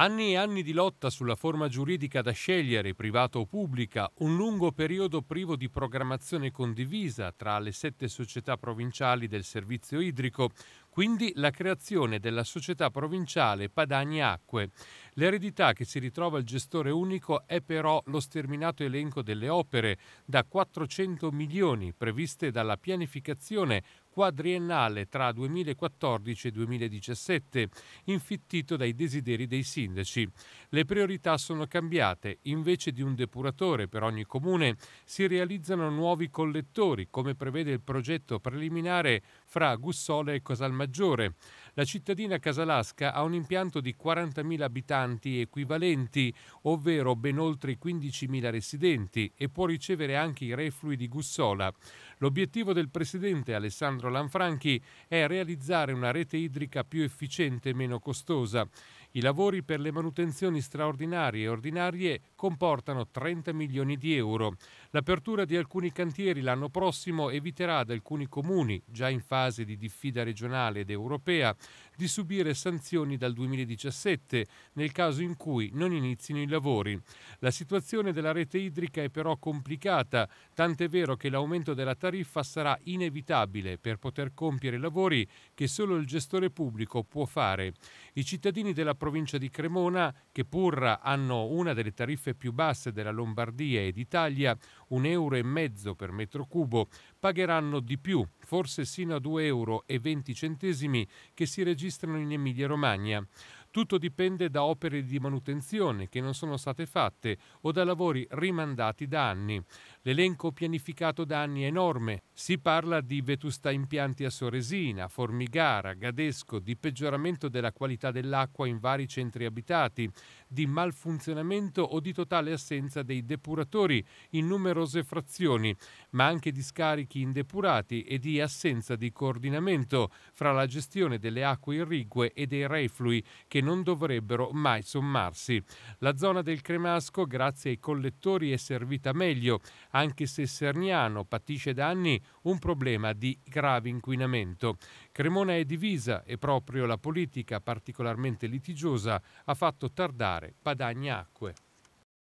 Anni e anni di lotta sulla forma giuridica da scegliere, privata o pubblica, un lungo periodo privo di programmazione condivisa tra le sette società provinciali del servizio idrico, quindi la creazione della società provinciale Padagni Acque. L'eredità che si ritrova il gestore unico è però lo sterminato elenco delle opere da 400 milioni previste dalla pianificazione quadriennale tra 2014 e 2017, infittito dai desideri dei sindaci. Le priorità sono cambiate, invece di un depuratore per ogni comune si realizzano nuovi collettori, come prevede il progetto preliminare fra Gussole e Casalmaggiore. La cittadina casalasca ha un impianto di 40.000 abitanti equivalenti, ovvero ben oltre 15.000 residenti, e può ricevere anche i reflui di Gussola. L'obiettivo del presidente Alessandro Lanfranchi è realizzare una rete idrica più efficiente e meno costosa. I lavori per le manutenzioni straordinarie e ordinarie comportano 30 milioni di euro. L'apertura di alcuni cantieri l'anno prossimo eviterà ad alcuni comuni, già in fase di diffida regionale ed europea, di subire sanzioni dal 2017 nel caso in cui non inizino i lavori. La situazione della rete idrica è però complicata, tant'è vero che l'aumento della tariffa sarà inevitabile per poter compiere lavori che solo il gestore pubblico può fare. I cittadini della provincia provincia di Cremona, che pur hanno una delle tariffe più basse della Lombardia e d'Italia, un euro e mezzo per metro cubo, pagheranno di più, forse sino a 2,20 euro che si registrano in Emilia-Romagna. Tutto dipende da opere di manutenzione che non sono state fatte o da lavori rimandati da anni. L'elenco pianificato da anni è enorme. Si parla di vetusta impianti a Soresina, Formigara, Gadesco, di peggioramento della qualità dell'acqua in vari centri abitati, di malfunzionamento o di totale assenza dei depuratori in numerose frazioni, ma anche di scarichi indepurati e di assenza di coordinamento fra la gestione delle acque irrigue e dei reflui che non dovrebbero mai sommarsi. La zona del Cremasco, grazie ai collettori, è servita meglio, anche se Serniano patisce da anni un problema di grave inquinamento. Cremona è divisa e proprio la politica particolarmente litigiosa ha fatto tardare Padagna Acque.